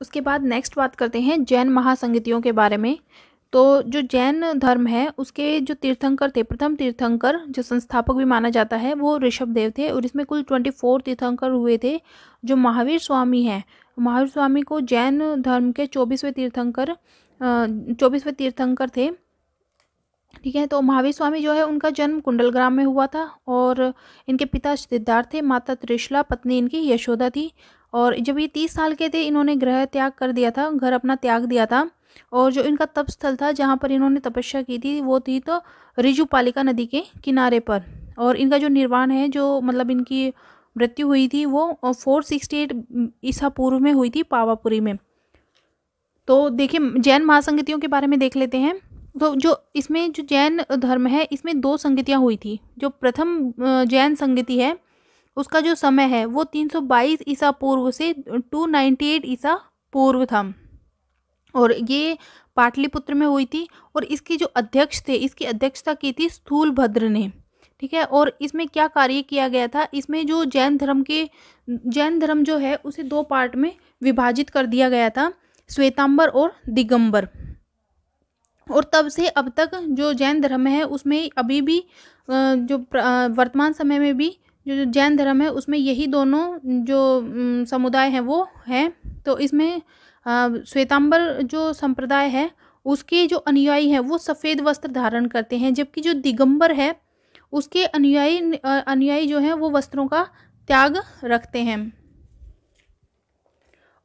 उसके बाद नेक्स्ट बात करते हैं जैन महासंगतियों के बारे में तो जो जैन धर्म है उसके जो तीर्थंकर थे प्रथम तीर्थंकर जो संस्थापक भी माना जाता है वो ऋषभ देव थे और इसमें कुल ट्वेंटी फोर तीर्थंकर हुए थे जो महावीर स्वामी हैं महावीर स्वामी को जैन धर्म के चौबीसवें तीर्थंकर चौबीसवें तीर्थंकर थे ठीक है तो महावीर स्वामी जो है उनका जन्म कुंडलग्राम में हुआ था और इनके पिता सिद्धार्थ थे माता त्रिशला पत्नी इनकी यशोदा थी और जब ये तीस साल के थे इन्होंने ग्रह त्याग कर दिया था घर अपना त्याग दिया था और जो इनका तप स्थल था जहाँ पर इन्होंने तपस्या की थी वो थी तो रिजुपालिका नदी के किनारे पर और इनका जो निर्वाण है जो मतलब इनकी मृत्यु हुई थी वो फोर सिक्सटी एट ईसा पूर्व में हुई थी पावापुरी में तो देखिए जैन महासंगतियों के बारे में देख लेते हैं तो जो इसमें जो जैन धर्म है इसमें दो संगतियाँ हुई थी जो प्रथम जैन संगति है उसका जो समय है वो 322 ईसा पूर्व से 298 ईसा पूर्व था और ये पाटलिपुत्र में हुई थी और इसकी जो अध्यक्ष थे इसकी अध्यक्षता की थी स्थूलभद्र ने ठीक है और इसमें क्या कार्य किया गया था इसमें जो जैन धर्म के जैन धर्म जो है उसे दो पार्ट में विभाजित कर दिया गया था श्वेतांबर और दिगंबर और तब से अब तक जो जैन धर्म है उसमें अभी भी जो वर्तमान समय में भी जो जैन धर्म है उसमें यही दोनों जो समुदाय हैं वो हैं तो इसमें श्वेतांबर जो संप्रदाय है उसके जो अनुयायी हैं वो सफ़ेद वस्त्र धारण करते हैं जबकि जो दिगंबर है उसके अनुयायी अनुयायी जो हैं वो वस्त्रों का त्याग रखते हैं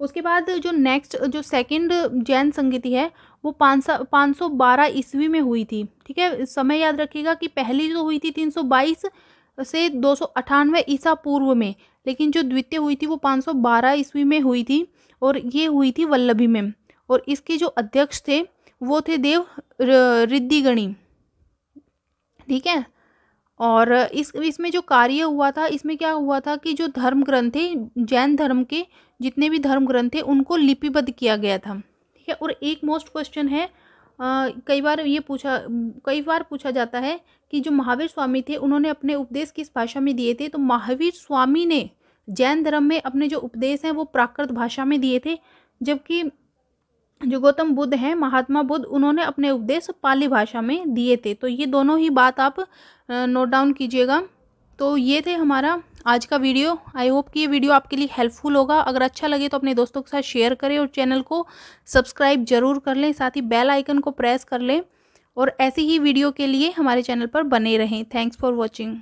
उसके बाद जो नेक्स्ट जो सेकंड जैन संगीति है वो पाँच सौ पाँच सौ बारह ईस्वी में हुई थी ठीक है समय याद रखिएगा कि पहली जो हुई थी तीन सौ बाईस से दो सौ अठानवे ईसा पूर्व में लेकिन जो द्वितीय हुई थी वो पाँच सौ बारह ईस्वी में हुई थी और ये हुई थी वल्लभी में और इसके जो अध्यक्ष थे वो थे देव रिद्धिगणी ठीक है और इस इसमें जो कार्य हुआ था इसमें क्या हुआ था कि जो धर्म ग्रंथ थे जैन धर्म के जितने भी धर्म ग्रंथ थे उनको लिपिबद्ध किया गया था ठीक है और एक मोस्ट क्वेश्चन है आ, कई बार ये पूछा कई बार पूछा जाता है कि जो महावीर स्वामी थे उन्होंने अपने उपदेश किस भाषा में दिए थे तो महावीर स्वामी ने जैन धर्म में अपने जो उपदेश हैं वो प्राकृत भाषा में दिए थे जबकि जो गौतम बुद्ध हैं महात्मा बुद्ध उन्होंने अपने उपदेश पाली भाषा में दिए थे तो ये दोनों ही बात आप नोट डाउन कीजिएगा तो ये थे हमारा आज का वीडियो आई होप कि ये वीडियो आपके लिए हेल्पफुल होगा अगर अच्छा लगे तो अपने दोस्तों के साथ शेयर करें और चैनल को सब्सक्राइब जरूर कर लें साथ ही बेल आइकन को प्रेस कर लें और ऐसी ही वीडियो के लिए हमारे चैनल पर बने रहें थैंक्स फॉर वॉचिंग